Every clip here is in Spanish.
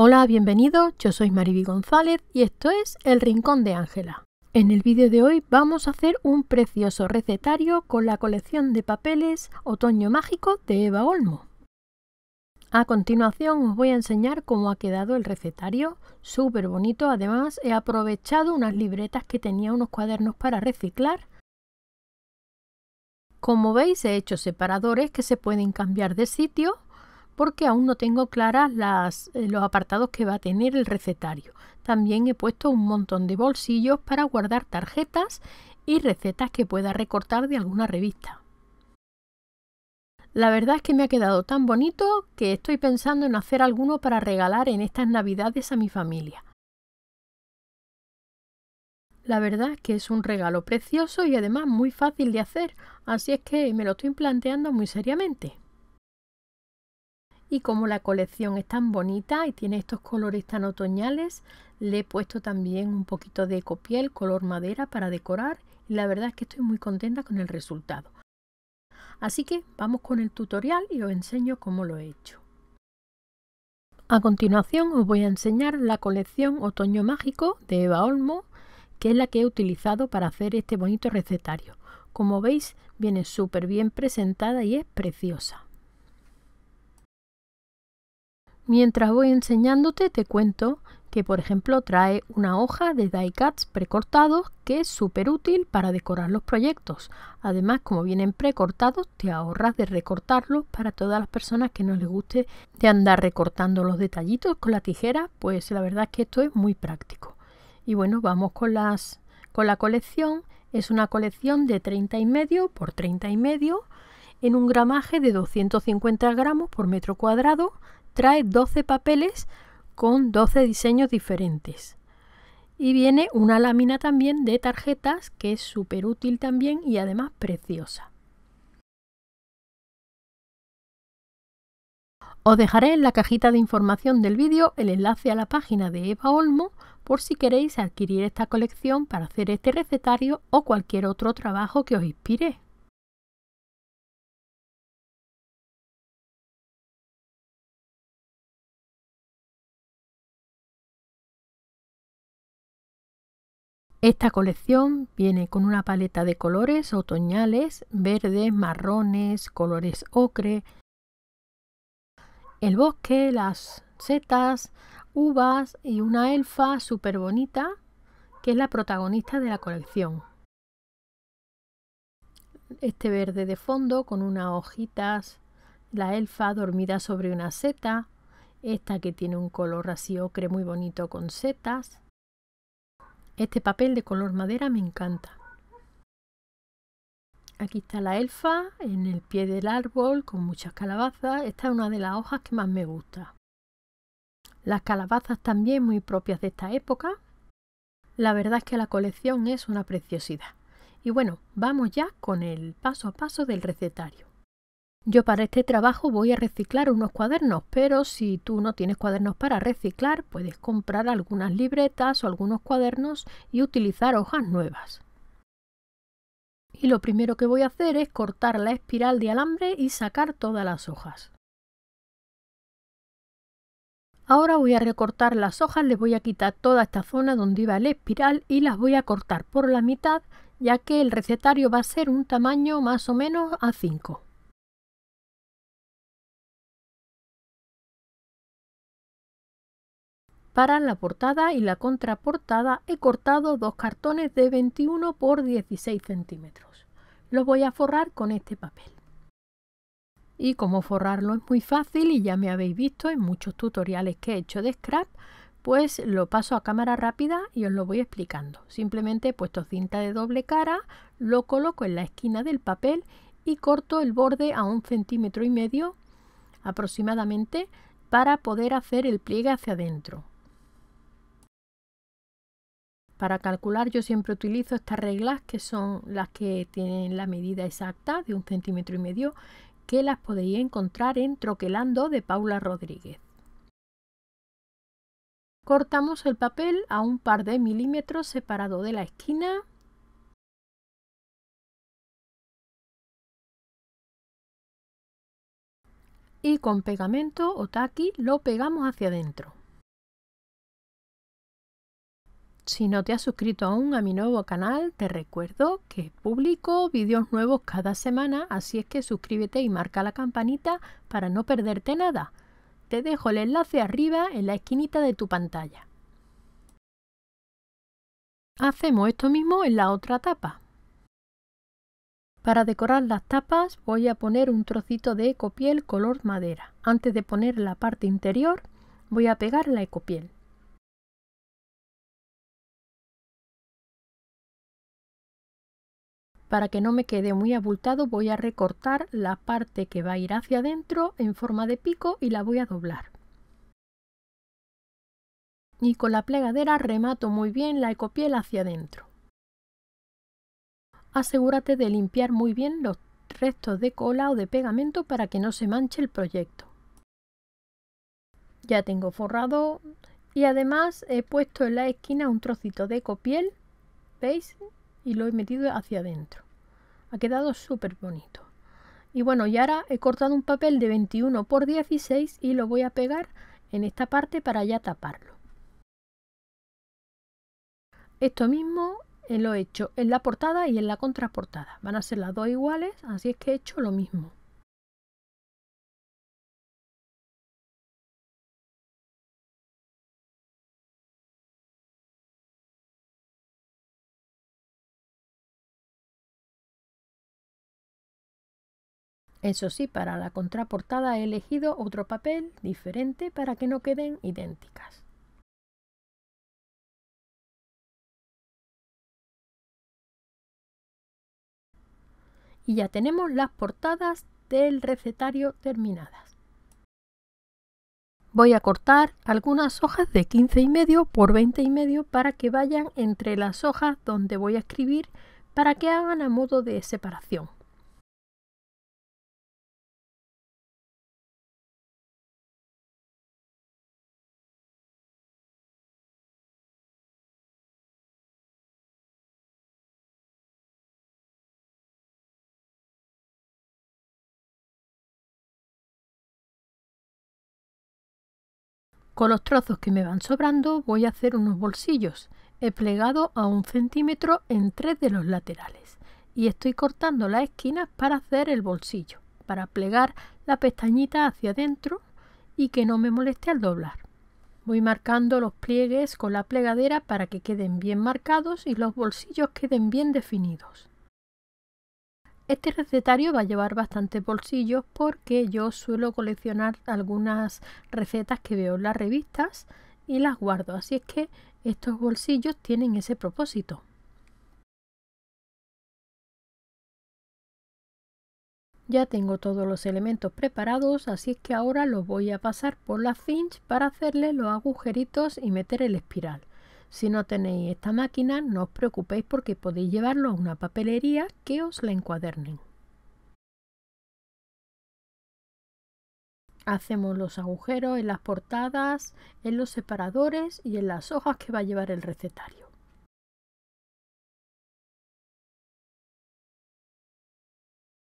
Hola, bienvenido, yo soy Mariby González y esto es El Rincón de Ángela. En el vídeo de hoy vamos a hacer un precioso recetario con la colección de papeles Otoño Mágico de Eva Olmo. A continuación os voy a enseñar cómo ha quedado el recetario, súper bonito, además he aprovechado unas libretas que tenía unos cuadernos para reciclar. Como veis he hecho separadores que se pueden cambiar de sitio porque aún no tengo claras eh, los apartados que va a tener el recetario. También he puesto un montón de bolsillos para guardar tarjetas y recetas que pueda recortar de alguna revista. La verdad es que me ha quedado tan bonito que estoy pensando en hacer alguno para regalar en estas navidades a mi familia. La verdad es que es un regalo precioso y además muy fácil de hacer, así es que me lo estoy planteando muy seriamente y como la colección es tan bonita y tiene estos colores tan otoñales, le he puesto también un poquito de copiel color madera para decorar y la verdad es que estoy muy contenta con el resultado. Así que vamos con el tutorial y os enseño cómo lo he hecho. A continuación os voy a enseñar la colección Otoño Mágico de Eva Olmo, que es la que he utilizado para hacer este bonito recetario. Como veis, viene súper bien presentada y es preciosa. Mientras voy enseñándote, te cuento que, por ejemplo, trae una hoja de die cuts precortados que es súper útil para decorar los proyectos. Además, como vienen precortados, te ahorras de recortarlos para todas las personas que no les guste de andar recortando los detallitos con la tijera, pues la verdad es que esto es muy práctico. Y bueno, vamos con las con la colección. Es una colección de 30 y medio por 30 y medio en un gramaje de 250 gramos por metro cuadrado, trae 12 papeles con 12 diseños diferentes. Y viene una lámina también de tarjetas que es súper útil también y además preciosa. Os dejaré en la cajita de información del vídeo el enlace a la página de Eva Olmo por si queréis adquirir esta colección para hacer este recetario o cualquier otro trabajo que os inspire. Esta colección viene con una paleta de colores otoñales, verdes, marrones, colores ocre, el bosque, las setas, uvas y una elfa súper bonita que es la protagonista de la colección. Este verde de fondo con unas hojitas, la elfa dormida sobre una seta, esta que tiene un color así ocre muy bonito con setas, este papel de color madera me encanta. Aquí está la elfa en el pie del árbol con muchas calabazas. Esta es una de las hojas que más me gusta. Las calabazas también muy propias de esta época. La verdad es que la colección es una preciosidad. Y bueno, vamos ya con el paso a paso del recetario. Yo para este trabajo voy a reciclar unos cuadernos, pero si tú no tienes cuadernos para reciclar, puedes comprar algunas libretas o algunos cuadernos y utilizar hojas nuevas. Y lo primero que voy a hacer es cortar la espiral de alambre y sacar todas las hojas. Ahora voy a recortar las hojas, les voy a quitar toda esta zona donde iba la espiral y las voy a cortar por la mitad ya que el recetario va a ser un tamaño más o menos A5. Para la portada y la contraportada he cortado dos cartones de 21 por 16 centímetros. Los voy a forrar con este papel. Y como forrarlo es muy fácil y ya me habéis visto en muchos tutoriales que he hecho de scrap, pues lo paso a cámara rápida y os lo voy explicando. Simplemente he puesto cinta de doble cara, lo coloco en la esquina del papel y corto el borde a un centímetro y medio aproximadamente para poder hacer el pliegue hacia adentro. Para calcular yo siempre utilizo estas reglas que son las que tienen la medida exacta de un centímetro y medio que las podéis encontrar en Troquelando de Paula Rodríguez. Cortamos el papel a un par de milímetros separado de la esquina y con pegamento o taqui lo pegamos hacia adentro. Si no te has suscrito aún a mi nuevo canal, te recuerdo que publico vídeos nuevos cada semana, así es que suscríbete y marca la campanita para no perderte nada. Te dejo el enlace arriba en la esquinita de tu pantalla. Hacemos esto mismo en la otra tapa. Para decorar las tapas voy a poner un trocito de ecopiel color madera. Antes de poner la parte interior voy a pegar la ecopiel. Para que no me quede muy abultado voy a recortar la parte que va a ir hacia adentro en forma de pico y la voy a doblar. Y con la plegadera remato muy bien la ecopiel hacia adentro. Asegúrate de limpiar muy bien los restos de cola o de pegamento para que no se manche el proyecto. Ya tengo forrado y además he puesto en la esquina un trocito de ecopiel. ¿veis? y lo he metido hacia adentro. Ha quedado súper bonito. Y bueno, y ahora he cortado un papel de 21 por 16 y lo voy a pegar en esta parte para ya taparlo. Esto mismo eh, lo he hecho en la portada y en la contraportada. Van a ser las dos iguales, así es que he hecho lo mismo. Eso sí, para la contraportada he elegido otro papel diferente para que no queden idénticas. Y ya tenemos las portadas del recetario terminadas. Voy a cortar algunas hojas de 15 y medio por 20 y medio para que vayan entre las hojas donde voy a escribir para que hagan a modo de separación. Con los trozos que me van sobrando voy a hacer unos bolsillos. He plegado a un centímetro en tres de los laterales y estoy cortando las esquinas para hacer el bolsillo, para plegar la pestañita hacia adentro y que no me moleste al doblar. Voy marcando los pliegues con la plegadera para que queden bien marcados y los bolsillos queden bien definidos. Este recetario va a llevar bastantes bolsillos porque yo suelo coleccionar algunas recetas que veo en las revistas y las guardo, así es que estos bolsillos tienen ese propósito. Ya tengo todos los elementos preparados, así es que ahora los voy a pasar por la finch para hacerle los agujeritos y meter el espiral. Si no tenéis esta máquina, no os preocupéis porque podéis llevarlo a una papelería que os la encuadernen. Hacemos los agujeros en las portadas, en los separadores y en las hojas que va a llevar el recetario.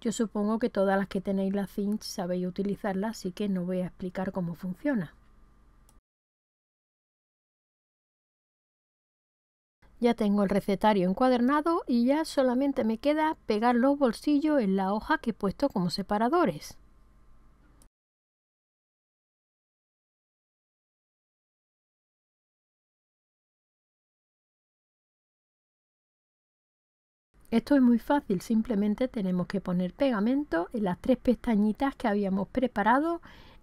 Yo supongo que todas las que tenéis la cinch sabéis utilizarla, así que no voy a explicar cómo funciona. Ya tengo el recetario encuadernado y ya solamente me queda pegar los bolsillos en la hoja que he puesto como separadores. Esto es muy fácil, simplemente tenemos que poner pegamento en las tres pestañitas que habíamos preparado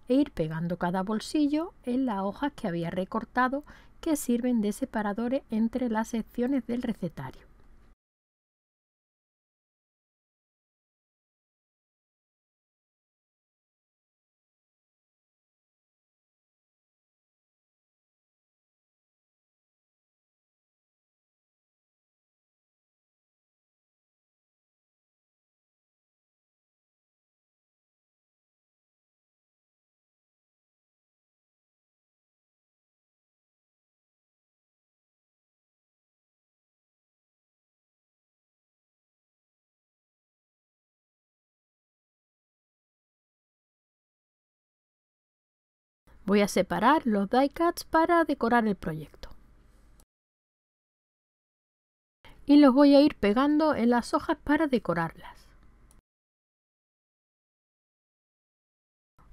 e ir pegando cada bolsillo en las hojas que había recortado que sirven de separadores entre las secciones del recetario. Voy a separar los die cuts para decorar el proyecto. Y los voy a ir pegando en las hojas para decorarlas.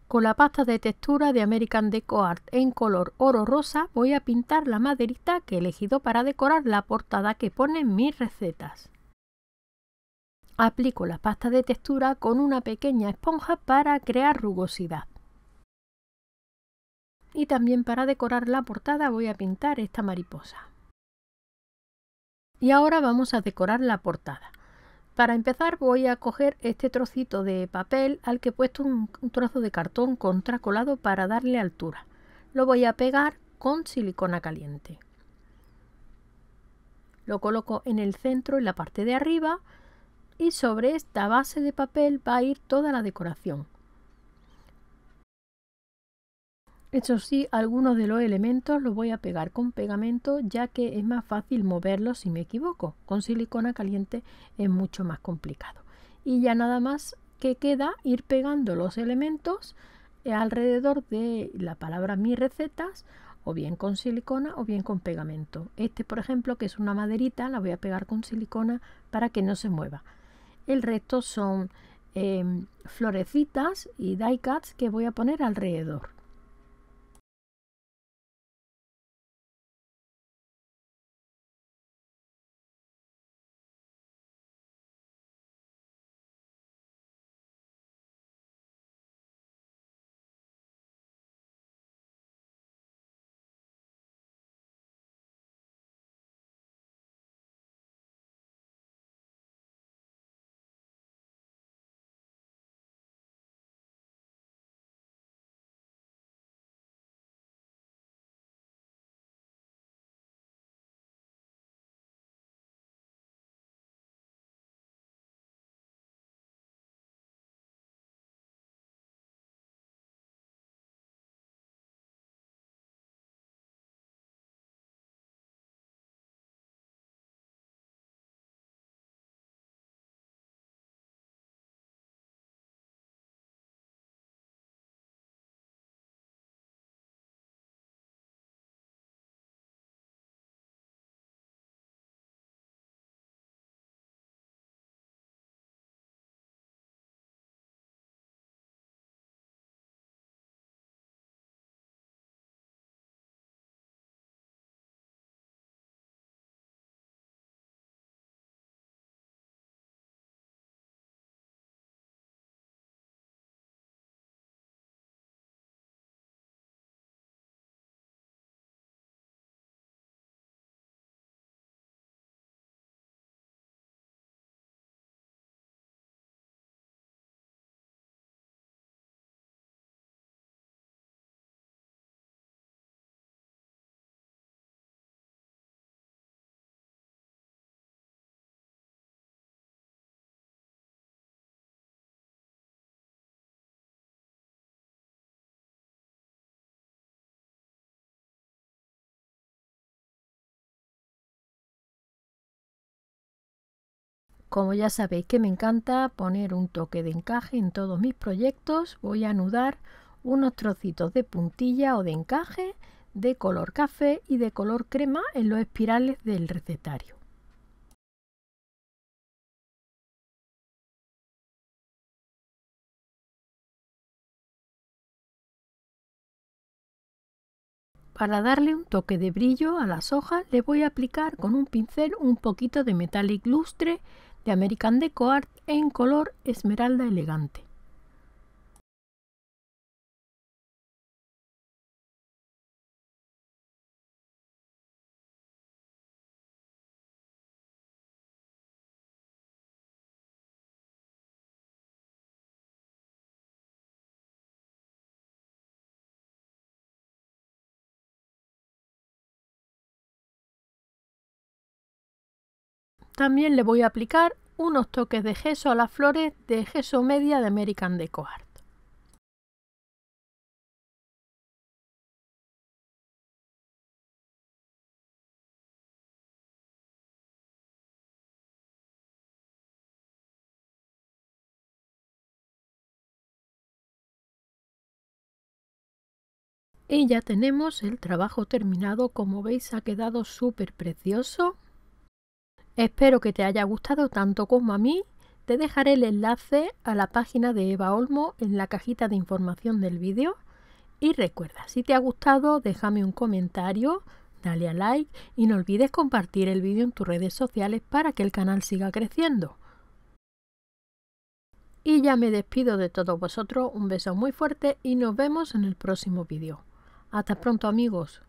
Con la pasta de textura de American Deco Art en color oro rosa voy a pintar la maderita que he elegido para decorar la portada que ponen mis recetas. Aplico la pasta de textura con una pequeña esponja para crear rugosidad y también para decorar la portada voy a pintar esta mariposa. Y ahora vamos a decorar la portada. Para empezar voy a coger este trocito de papel al que he puesto un, trozo de cartón contracolado para darle altura. Lo voy a pegar con silicona caliente. Lo coloco en el centro, en la parte de arriba, y sobre esta base de papel va a ir toda la decoración. Eso sí, algunos de los elementos los voy a pegar con pegamento ya que es más fácil moverlos si me equivoco. Con silicona caliente es mucho más complicado. Y ya nada más que queda ir pegando los elementos eh, alrededor de la palabra mis recetas o bien con silicona o bien con pegamento. Este, por ejemplo, que es una maderita, la voy a pegar con silicona para que no se mueva. El resto son em, florecitas y die cuts que voy a poner alrededor. Como ya sabéis que me encanta poner un toque de encaje en todos mis proyectos, voy a anudar unos trocitos de puntilla o de encaje de color café y de color crema en los espirales del recetario. Para darle un toque de brillo a las hojas le voy a aplicar con un pincel un poquito de metallic lustre de American Deco Art en color esmeralda elegante. También le voy a aplicar unos toques de gesso a las flores de gesso media de American Deco Art. Y ya tenemos el trabajo terminado, como veis ha quedado súper precioso. Espero que te haya gustado tanto como a mí. Te dejaré el enlace a la página de Eva Olmo en la cajita de información del vídeo. Y recuerda, si te ha gustado, déjame un comentario, dale a like y no olvides compartir el vídeo en tus redes sociales para que el canal siga creciendo. Y ya me despido de todos vosotros, un beso muy fuerte y nos vemos en el próximo vídeo. Hasta pronto amigos.